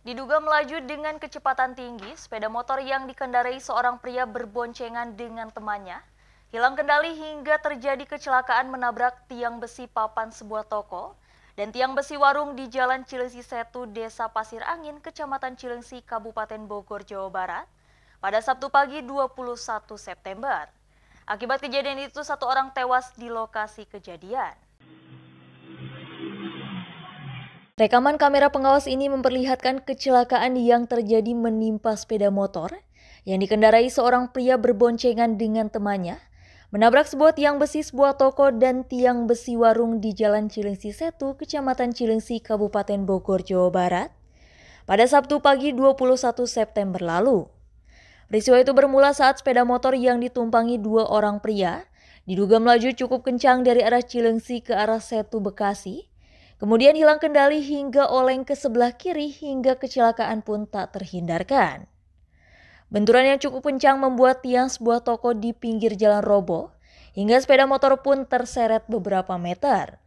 Diduga melaju dengan kecepatan tinggi, sepeda motor yang dikendarai seorang pria berboncengan dengan temannya. Hilang kendali hingga terjadi kecelakaan menabrak tiang besi papan sebuah toko dan tiang besi warung di Jalan Cilengsi Setu, Desa Pasir Angin, Kecamatan Cilengsi, Kabupaten Bogor, Jawa Barat pada Sabtu pagi 21 September. Akibat kejadian itu, satu orang tewas di lokasi kejadian. Rekaman kamera pengawas ini memperlihatkan kecelakaan yang terjadi menimpa sepeda motor yang dikendarai seorang pria berboncengan dengan temannya menabrak sebuah tiang besi sebuah toko dan tiang besi warung di Jalan Cilengsi Setu, Kecamatan Cilengsi, Kabupaten Bogor, Jawa Barat pada Sabtu pagi 21 September lalu. Peristiwa itu bermula saat sepeda motor yang ditumpangi dua orang pria diduga melaju cukup kencang dari arah Cilengsi ke arah Setu Bekasi Kemudian hilang kendali hingga oleng ke sebelah kiri hingga kecelakaan pun tak terhindarkan. Benturan yang cukup kencang membuat tiang sebuah toko di pinggir jalan roboh hingga sepeda motor pun terseret beberapa meter.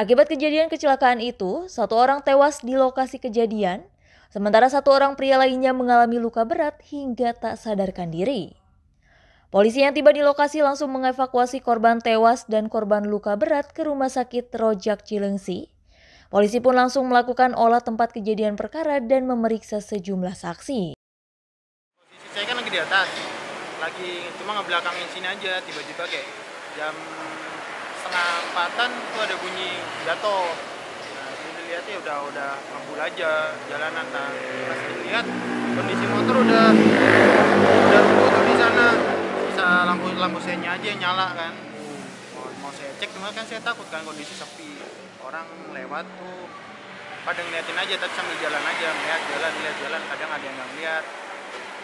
Akibat kejadian kecelakaan itu, satu orang tewas di lokasi kejadian, sementara satu orang pria lainnya mengalami luka berat hingga tak sadarkan diri. Polisi yang tiba di lokasi langsung mengevakuasi korban tewas dan korban luka berat ke rumah sakit Rojak Cilengsi. Polisi pun langsung melakukan olah tempat kejadian perkara dan memeriksa sejumlah saksi. Posisi saya kan lagi di atas, lagi cuma ngebelakangin sini aja, tiba-tiba kayak jam setengah empatan tuh ada bunyi jatuh. Nah, dilihat ya udah udah ngambul aja jalanan. Nah, pas dilihat kondisi motor udah lampu lampu senya aja yang nyala kan mau, mau saya cek cuma kan saya takut kan kondisi sepi orang lewat tuh pada ngeliatin aja tapi sambil jalan aja melihat jalan lihat jalan kadang ada yang nggak ngeliat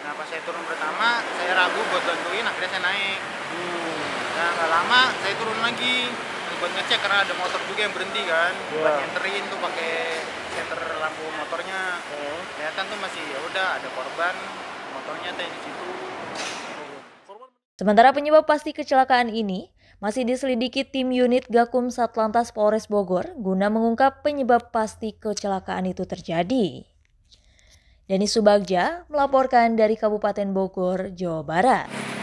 nah pas saya turun pertama saya ragu buat bantuin akhirnya saya naik nah nggak lama saya turun lagi buat ngecek karena ada motor juga yang berhenti kan yeah. buat nyenterin tuh pakai senter lampu motornya kelihatan tuh masih ya udah ada korban motornya tadi di situ Sementara penyebab pasti kecelakaan ini masih diselidiki tim unit Gakum Satlantas Polres Bogor guna mengungkap penyebab pasti kecelakaan itu terjadi. Denis Subagja melaporkan dari Kabupaten Bogor, Jawa Barat.